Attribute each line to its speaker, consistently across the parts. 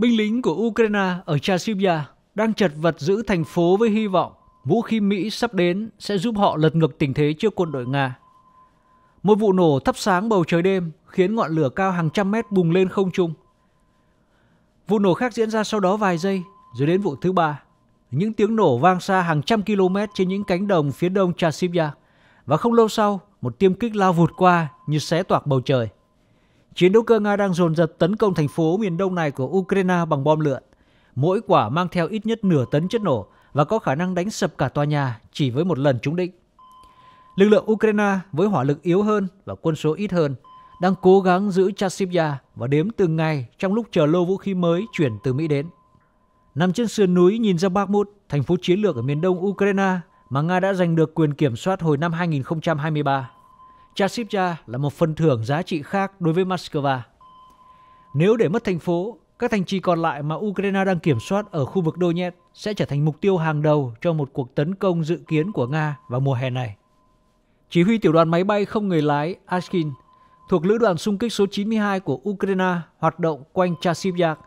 Speaker 1: Binh lính của Ukraine ở Chasiv-Yar đang chật vật giữ thành phố với hy vọng vũ khí Mỹ sắp đến sẽ giúp họ lật ngược tình thế trước quân đội Nga. Một vụ nổ thắp sáng bầu trời đêm khiến ngọn lửa cao hàng trăm mét bùng lên không trung. Vụ nổ khác diễn ra sau đó vài giây, rồi đến vụ thứ ba. Những tiếng nổ vang xa hàng trăm km trên những cánh đồng phía đông Chasiv-Yar. Và không lâu sau, một tiêm kích lao vụt qua như xé toạc bầu trời chiến đấu cơ Nga đang dồn dập tấn công thành phố miền đông này của Ukraine bằng bom lượn. Mỗi quả mang theo ít nhất nửa tấn chất nổ và có khả năng đánh sập cả tòa nhà chỉ với một lần trúng đích. Lực lượng Ukraine với hỏa lực yếu hơn và quân số ít hơn đang cố gắng giữ Chasiv-Yar và đếm từng ngày trong lúc chờ lô vũ khí mới chuyển từ Mỹ đến. Nằm trên sườn núi nhìn ra Bakhmut, thành phố chiến lược ở miền đông Ukraine mà Nga đã giành được quyền kiểm soát hồi năm 2023. Chasivya là một phần thưởng giá trị khác đối với Moscow. Nếu để mất thành phố, các thành trì còn lại mà Ukraine đang kiểm soát ở khu vực Donetsk sẽ trở thành mục tiêu hàng đầu cho một cuộc tấn công dự kiến của Nga vào mùa hè này. Chỉ huy tiểu đoàn máy bay không người lái Ashkin thuộc lữ đoàn xung kích số 92 của Ukraine hoạt động quanh Chasivyak,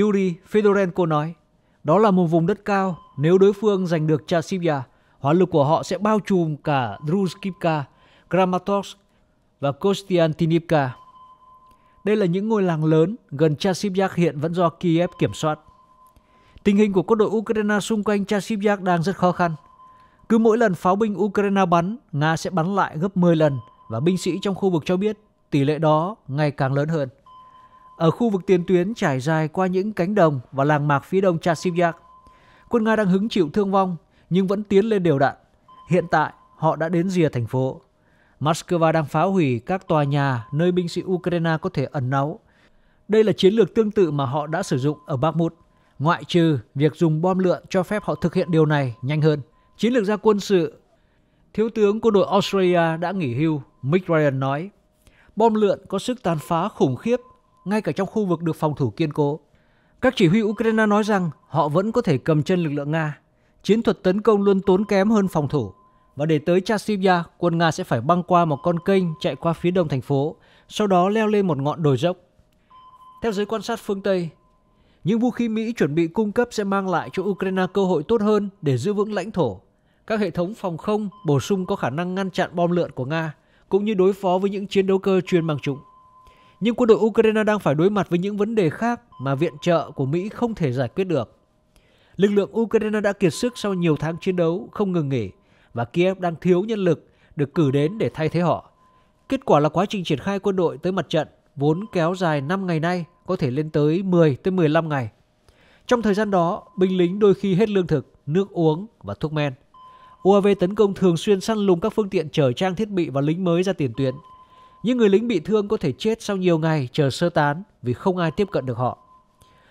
Speaker 1: Yuri Fedorenko nói, đó là một vùng đất cao, nếu đối phương giành được Chasivya, hỏa lực của họ sẽ bao trùm cả Druzhkivka Kramatorsk và Kostiantinivka. Đây là những ngôi làng lớn gần Chasivyag hiện vẫn do Kiev kiểm soát. Tình hình của quân đội Ukraine xung quanh Chasivyag đang rất khó khăn. Cứ mỗi lần pháo binh Ukraine bắn, Nga sẽ bắn lại gấp 10 lần và binh sĩ trong khu vực cho biết tỷ lệ đó ngày càng lớn hơn. Ở khu vực tiền tuyến trải dài qua những cánh đồng và làng mạc phía đông Chasivyag, quân Nga đang hứng chịu thương vong nhưng vẫn tiến lên đều đạn. Hiện tại, họ đã đến rìa thành phố Moscow đang phá hủy các tòa nhà nơi binh sĩ Ukraine có thể ẩn náu. Đây là chiến lược tương tự mà họ đã sử dụng ở Bakhmut, ngoại trừ việc dùng bom lượn cho phép họ thực hiện điều này nhanh hơn. Chiến lược gia quân sự Thiếu tướng quân đội Australia đã nghỉ hưu, Mick Ryan nói. Bom lượn có sức tàn phá khủng khiếp, ngay cả trong khu vực được phòng thủ kiên cố. Các chỉ huy Ukraine nói rằng họ vẫn có thể cầm chân lực lượng Nga. Chiến thuật tấn công luôn tốn kém hơn phòng thủ và để tới chasiv quân Nga sẽ phải băng qua một con kênh chạy qua phía đông thành phố, sau đó leo lên một ngọn đồi dốc. Theo giới quan sát phương Tây, những vũ khí Mỹ chuẩn bị cung cấp sẽ mang lại cho Ukraine cơ hội tốt hơn để giữ vững lãnh thổ. Các hệ thống phòng không bổ sung có khả năng ngăn chặn bom lượn của Nga, cũng như đối phó với những chiến đấu cơ chuyên bằng chúng. Nhưng quân đội Ukraine đang phải đối mặt với những vấn đề khác mà viện trợ của Mỹ không thể giải quyết được. Lực lượng Ukraine đã kiệt sức sau nhiều tháng chiến đấu không ngừng nghỉ và Kiev đang thiếu nhân lực được cử đến để thay thế họ. Kết quả là quá trình triển khai quân đội tới mặt trận vốn kéo dài 5 ngày nay có thể lên tới 10 tới 15 ngày. Trong thời gian đó, binh lính đôi khi hết lương thực, nước uống và thuốc men. UAV tấn công thường xuyên săn lùng các phương tiện chở trang thiết bị và lính mới ra tiền tuyến. Những người lính bị thương có thể chết sau nhiều ngày chờ sơ tán vì không ai tiếp cận được họ.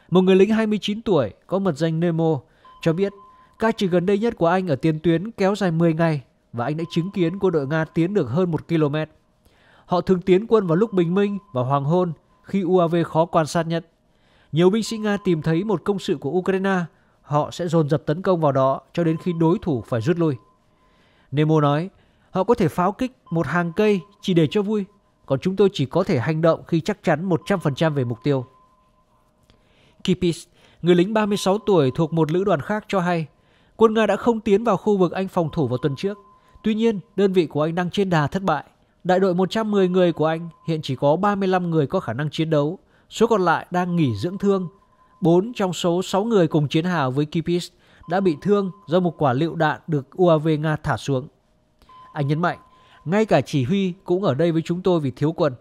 Speaker 1: Một người lính 29 tuổi có mật danh Nemo cho biết Ca chỉ gần đây nhất của anh ở tiền tuyến kéo dài 10 ngày và anh đã chứng kiến quân đội Nga tiến được hơn 1 km. Họ thường tiến quân vào lúc bình minh và hoàng hôn khi UAV khó quan sát nhất. Nhiều binh sĩ Nga tìm thấy một công sự của Ukraine, họ sẽ dồn dập tấn công vào đó cho đến khi đối thủ phải rút lui. Nemo nói, họ có thể pháo kích một hàng cây chỉ để cho vui, còn chúng tôi chỉ có thể hành động khi chắc chắn 100% về mục tiêu. Kipis, người lính 36 tuổi thuộc một lữ đoàn khác cho hay, quân Nga đã không tiến vào khu vực anh phòng thủ vào tuần trước. Tuy nhiên, đơn vị của anh đang trên đà thất bại. Đại đội 110 người của anh hiện chỉ có 35 người có khả năng chiến đấu, số còn lại đang nghỉ dưỡng thương. 4 trong số 6 người cùng chiến hào với Kipis đã bị thương do một quả lựu đạn được UAV Nga thả xuống. Anh nhấn mạnh, ngay cả chỉ huy cũng ở đây với chúng tôi vì thiếu quân.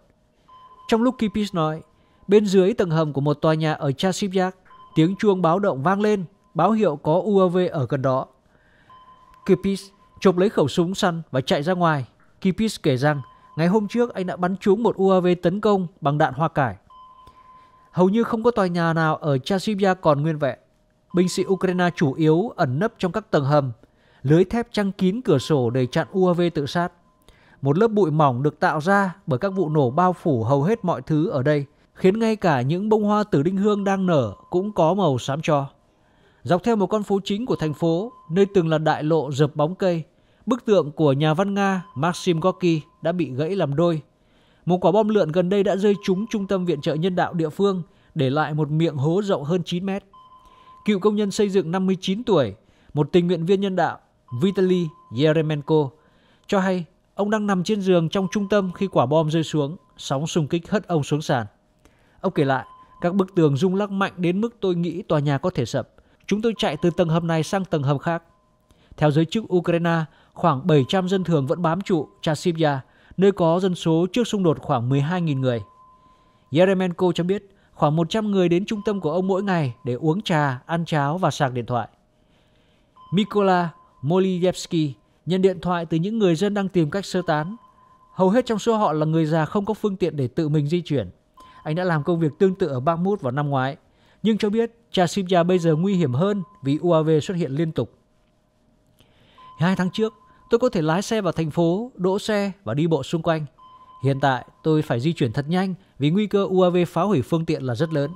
Speaker 1: Trong lúc Kipis nói, bên dưới tầng hầm của một tòa nhà ở Chasipak, tiếng chuông báo động vang lên báo hiệu có UAV ở gần đó. Kipis chụp lấy khẩu súng săn và chạy ra ngoài. Kipis kể rằng ngày hôm trước anh đã bắn trúng một UAV tấn công bằng đạn hoa cải. Hầu như không có tòa nhà nào ở Chasivia còn nguyên vẹn. Binh sĩ Ukraine chủ yếu ẩn nấp trong các tầng hầm, lưới thép trăng kín cửa sổ để chặn UAV tự sát. Một lớp bụi mỏng được tạo ra bởi các vụ nổ bao phủ hầu hết mọi thứ ở đây, khiến ngay cả những bông hoa tử đinh hương đang nở cũng có màu xám cho. Dọc theo một con phố chính của thành phố, nơi từng là đại lộ dợp bóng cây, bức tượng của nhà văn Nga Maxim Gorky đã bị gãy làm đôi. Một quả bom lượn gần đây đã rơi trúng trung tâm viện trợ nhân đạo địa phương, để lại một miệng hố rộng hơn 9 mét. Cựu công nhân xây dựng 59 tuổi, một tình nguyện viên nhân đạo Vitaly Yeremenko cho hay ông đang nằm trên giường trong trung tâm khi quả bom rơi xuống, sóng xung kích hất ông xuống sàn. Ông kể lại, các bức tường rung lắc mạnh đến mức tôi nghĩ tòa nhà có thể sập. Chúng tôi chạy từ tầng hầm này sang tầng hầm khác. Theo giới chức Ukraine, khoảng 700 dân thường vẫn bám trụ Chasivya, nơi có dân số trước xung đột khoảng 12.000 người. Yeremenko cho biết khoảng 100 người đến trung tâm của ông mỗi ngày để uống trà, ăn cháo và sạc điện thoại. Mikola Moliyevsky nhận điện thoại từ những người dân đang tìm cách sơ tán. Hầu hết trong số họ là người già không có phương tiện để tự mình di chuyển. Anh đã làm công việc tương tự ở Bakhmut vào năm ngoái, nhưng cho biết Chasivya bây giờ nguy hiểm hơn vì UAV xuất hiện liên tục. Hai tháng trước, tôi có thể lái xe vào thành phố, đỗ xe và đi bộ xung quanh. Hiện tại, tôi phải di chuyển thật nhanh vì nguy cơ UAV phá hủy phương tiện là rất lớn.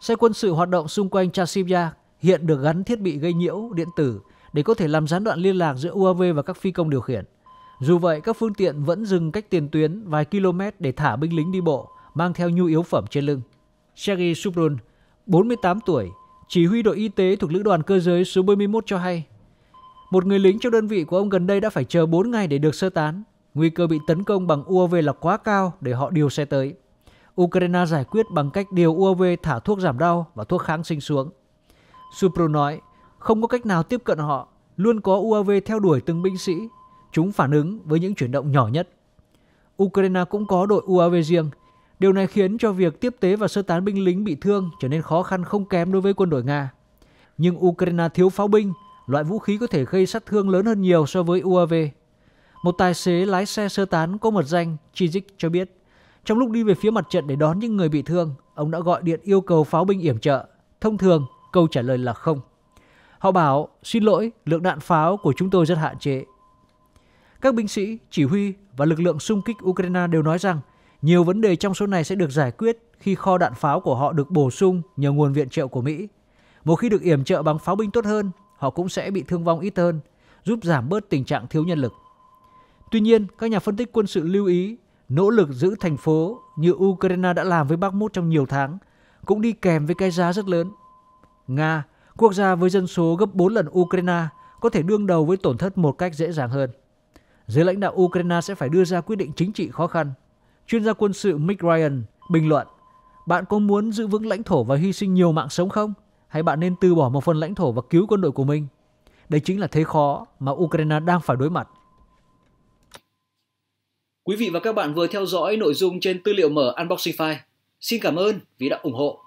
Speaker 1: Xe quân sự hoạt động xung quanh Chasivya hiện được gắn thiết bị gây nhiễu điện tử để có thể làm gián đoạn liên lạc giữa UAV và các phi công điều khiển. Dù vậy, các phương tiện vẫn dừng cách tiền tuyến vài km để thả binh lính đi bộ, mang theo nhu yếu phẩm trên lưng. Sergei Subrun, 48 tuổi, chỉ huy đội y tế thuộc lữ đoàn cơ giới số 41 cho hay. Một người lính trong đơn vị của ông gần đây đã phải chờ 4 ngày để được sơ tán. Nguy cơ bị tấn công bằng UAV là quá cao để họ điều xe tới. Ukraine giải quyết bằng cách điều UAV thả thuốc giảm đau và thuốc kháng sinh xuống. Supro nói, không có cách nào tiếp cận họ, luôn có UAV theo đuổi từng binh sĩ. Chúng phản ứng với những chuyển động nhỏ nhất. Ukraine cũng có đội UAV riêng, Điều này khiến cho việc tiếp tế và sơ tán binh lính bị thương trở nên khó khăn không kém đối với quân đội Nga. Nhưng Ukraine thiếu pháo binh, loại vũ khí có thể gây sát thương lớn hơn nhiều so với UAV. Một tài xế lái xe sơ tán có mật danh Chizik cho biết, trong lúc đi về phía mặt trận để đón những người bị thương, ông đã gọi điện yêu cầu pháo binh yểm trợ. Thông thường, câu trả lời là không. Họ bảo, xin lỗi, lượng đạn pháo của chúng tôi rất hạn chế. Các binh sĩ, chỉ huy và lực lượng xung kích Ukraine đều nói rằng nhiều vấn đề trong số này sẽ được giải quyết khi kho đạn pháo của họ được bổ sung nhờ nguồn viện trợ của Mỹ. Một khi được yểm trợ bằng pháo binh tốt hơn, họ cũng sẽ bị thương vong ít hơn, giúp giảm bớt tình trạng thiếu nhân lực. Tuy nhiên, các nhà phân tích quân sự lưu ý nỗ lực giữ thành phố như Ukraine đã làm với Bakhmut trong nhiều tháng cũng đi kèm với cái giá rất lớn. Nga, quốc gia với dân số gấp 4 lần Ukraine, có thể đương đầu với tổn thất một cách dễ dàng hơn. Giới lãnh đạo Ukraine sẽ phải đưa ra quyết định chính trị khó khăn chuyên gia quân sự Mick Ryan bình luận Bạn có muốn giữ vững lãnh thổ và hy sinh nhiều mạng sống không? Hay bạn nên từ bỏ một phần lãnh thổ và cứu quân đội của mình? Đây chính là thế khó mà Ukraine đang phải đối mặt. Quý vị và các bạn vừa theo dõi nội dung trên tư liệu mở Unboxing File. Xin cảm ơn vì đã ủng hộ